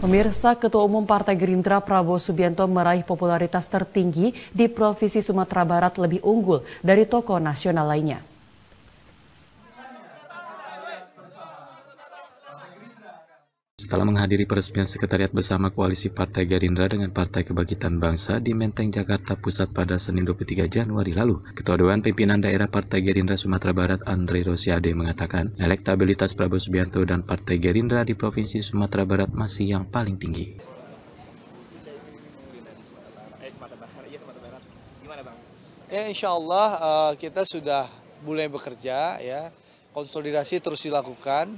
Pemirsa Ketua Umum Partai Gerindra Prabowo Subianto meraih popularitas tertinggi di Provinsi Sumatera Barat lebih unggul dari tokoh nasional lainnya. Setelah menghadiri peresmian sekretariat bersama koalisi Partai Gerindra dengan Partai Kebangkitan Bangsa di Menteng, Jakarta Pusat pada Senin 23 Januari lalu, Ketua Dewan Pimpinan Daerah Partai Gerindra Sumatera Barat Andre Rosiade mengatakan, elektabilitas Prabowo Subianto dan Partai Gerindra di Provinsi Sumatera Barat masih yang paling tinggi. Ya, insya Allah uh, kita sudah mulai bekerja ya, konsolidasi terus dilakukan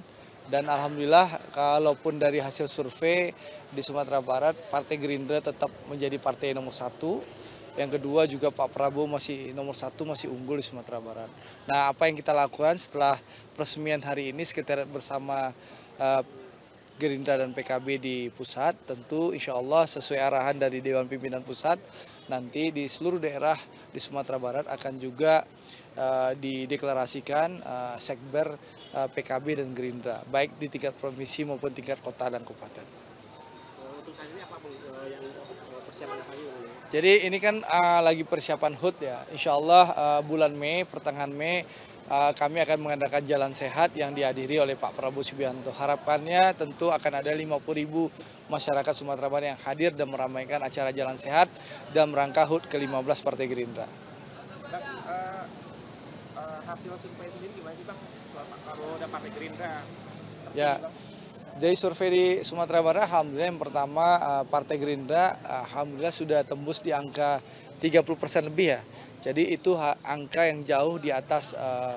dan alhamdulillah kalaupun dari hasil survei di Sumatera Barat, Partai Gerindra tetap menjadi partai nomor satu. Yang kedua juga Pak Prabowo masih nomor satu, masih unggul di Sumatera Barat. Nah apa yang kita lakukan setelah peresmian hari ini sekitar bersama uh, Gerindra dan PKB di pusat, tentu insya Allah sesuai arahan dari Dewan Pimpinan Pusat, nanti di seluruh daerah di Sumatera Barat akan juga uh, dideklarasikan uh, sekber uh, eh, PKB dan Gerindra, baik di tingkat provinsi maupun tingkat kota dan kabupaten. Jadi ini kan uh, lagi persiapan HUT ya. Insya Allah uh, bulan Mei, pertengahan Mei, kami akan mengadakan jalan sehat yang dihadiri oleh Pak Prabowo Subianto. Harapannya tentu akan ada 50 ribu masyarakat Sumatera Barat yang hadir dan meramaikan acara jalan sehat dan rangka HUT ke-15 Partai Gerindra hasil survei sendiri gimana sih bang kalau udah partai Gerindra? Ya. Dari survei di Sumatera Barat, alhamdulillah yang pertama eh, Partai Gerindra, eh, alhamdulillah sudah tembus di angka 30 persen lebih ya. Jadi itu angka yang jauh di atas eh,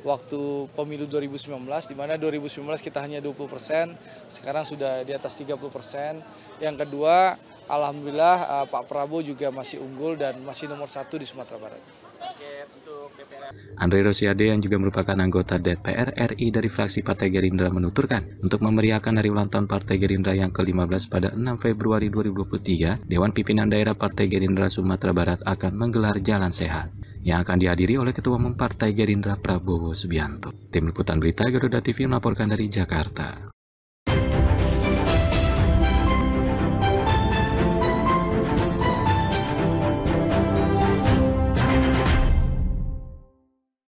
waktu pemilu 2019, di mana 2019 kita hanya 20 persen, sekarang sudah di atas 30 persen. Yang kedua, alhamdulillah Pak Prabowo juga masih unggul dan masih nomor satu di Sumatera Barat. Andre Rosiade yang juga merupakan anggota DPR RI dari fraksi Partai Gerindra menuturkan, untuk memeriahkan hari ulang tahun Partai Gerindra yang ke-15 pada 6 Februari 2023, Dewan Pimpinan Daerah Partai Gerindra Sumatera Barat akan menggelar jalan sehat yang akan dihadiri oleh Ketua Umum Partai Gerindra Prabowo Subianto. Tim Liputan Berita Garuda TV melaporkan dari Jakarta.